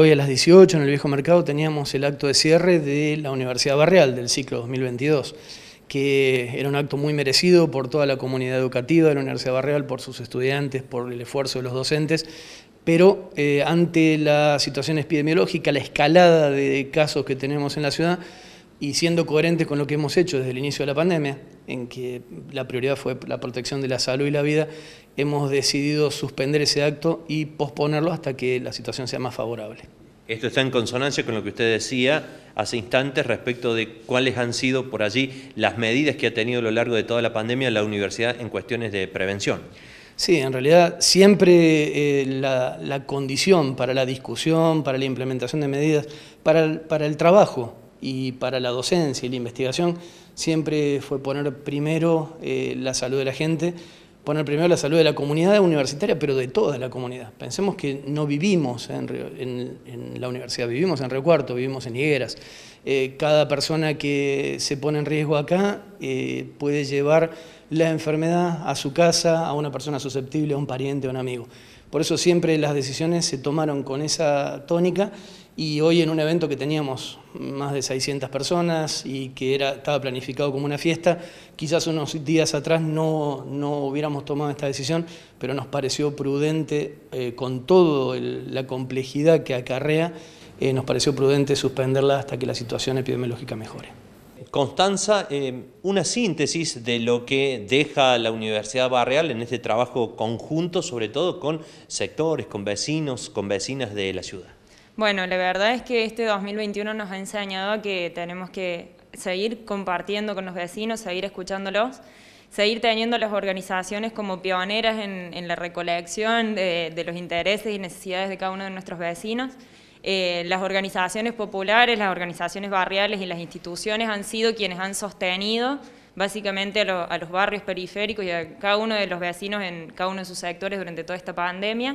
Hoy a las 18 en el Viejo Mercado teníamos el acto de cierre de la Universidad Barreal del ciclo 2022, que era un acto muy merecido por toda la comunidad educativa de la Universidad Barreal, por sus estudiantes, por el esfuerzo de los docentes, pero eh, ante la situación epidemiológica, la escalada de casos que tenemos en la ciudad, y siendo coherentes con lo que hemos hecho desde el inicio de la pandemia, en que la prioridad fue la protección de la salud y la vida, hemos decidido suspender ese acto y posponerlo hasta que la situación sea más favorable. Esto está en consonancia con lo que usted decía hace instantes respecto de cuáles han sido por allí las medidas que ha tenido a lo largo de toda la pandemia la universidad en cuestiones de prevención. Sí, en realidad siempre eh, la, condición para la discusión, para la implementación de medidas, para para el trabajo y para la docencia y la investigación siempre fue poner primero eh, la salud de la gente, poner primero la salud de la comunidad universitaria, pero de toda la comunidad. Pensemos que no vivimos en, la universidad, vivimos en Río vivimos en Higueras. Eh, cada persona que se pone en riesgo acá eh, puede llevar la enfermedad a su casa, a una persona susceptible, a un pariente, a un amigo. Por eso siempre las decisiones se tomaron con esa tónica y hoy en un evento que teníamos más de 600 personas y que era, estaba planificado como una fiesta, quizás unos días atrás no, hubiéramos tomado esta decisión, pero nos pareció prudente, eh, con toda la complejidad que acarrea, eh, nos pareció prudente suspenderla hasta que la situación epidemiológica mejore. Constanza, eh, una síntesis de lo que deja la Universidad Barreal en este trabajo conjunto, sobre todo con sectores, con vecinos, con vecinas de la ciudad. Bueno, la verdad es que este 2021 nos ha enseñado que tenemos que seguir compartiendo con los vecinos, seguir escuchándolos, seguir teniendo las organizaciones como pioneras en, la recolección de, los intereses y necesidades de cada uno de nuestros vecinos. Eh, las organizaciones populares, las organizaciones barriales y las instituciones han sido quienes han sostenido básicamente a, a los barrios periféricos y a cada uno de los vecinos en cada uno de sus sectores durante toda esta pandemia.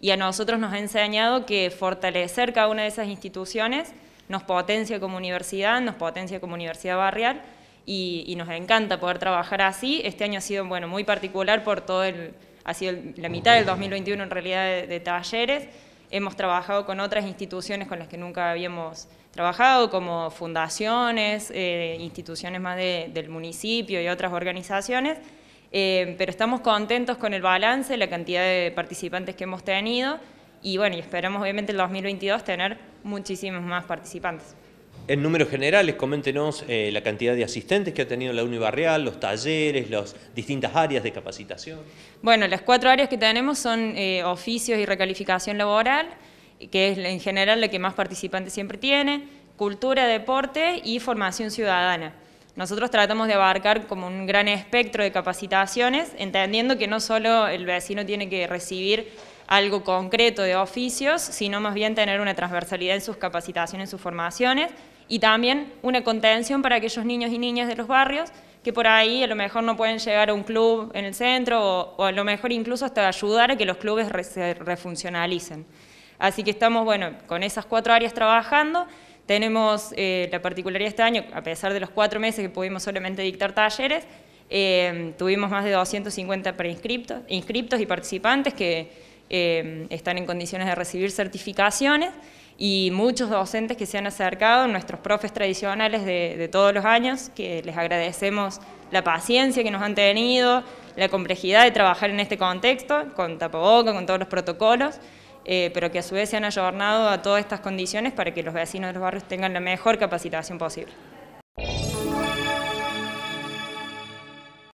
Y a nosotros nos ha enseñado que fortalecer cada una de esas instituciones nos potencia como universidad, nos potencia como universidad barrial y, nos encanta poder trabajar así. Este año ha sido bueno, muy particular por todo el, ha sido la mitad del 2021 en realidad de, talleres. Hemos trabajado con otras instituciones con las que nunca habíamos trabajado, como fundaciones, eh, instituciones más del municipio y otras organizaciones, eh, pero estamos contentos con el balance, la cantidad de participantes que hemos tenido y bueno, y esperamos obviamente el 2022 tener muchísimos más participantes. En números generales, coméntenos eh, la cantidad de asistentes que ha tenido la Unibarrial, los talleres, las distintas áreas de capacitación. Bueno, las cuatro áreas que tenemos son eh, oficios y recalificación laboral, que es en general la que más participantes siempre tiene, cultura, deporte y formación ciudadana. Nosotros tratamos de abarcar como un gran espectro de capacitaciones, entendiendo que no solo el vecino tiene que recibir algo concreto de oficios, sino más bien tener una transversalidad en sus capacitaciones, en sus formaciones, y también una contención para aquellos niños y niñas de los barrios que por ahí a lo mejor no pueden llegar a un club en el centro o, a lo mejor incluso hasta ayudar a que los clubes se refuncionalicen. Así que estamos, bueno, con esas cuatro áreas trabajando tenemos eh, la particularidad este año, a pesar de los cuatro meses que pudimos solamente dictar talleres, eh, tuvimos más de 250 inscriptos y participantes que eh, están en condiciones de recibir certificaciones y muchos docentes que se han acercado, nuestros profes tradicionales de, de todos los años, que les agradecemos la paciencia que nos han tenido, la complejidad de trabajar en este contexto, con tapaboca, con todos los protocolos, eh, pero que a su vez se han ayornado a todas estas condiciones para que los vecinos de los barrios tengan la mejor capacitación posible.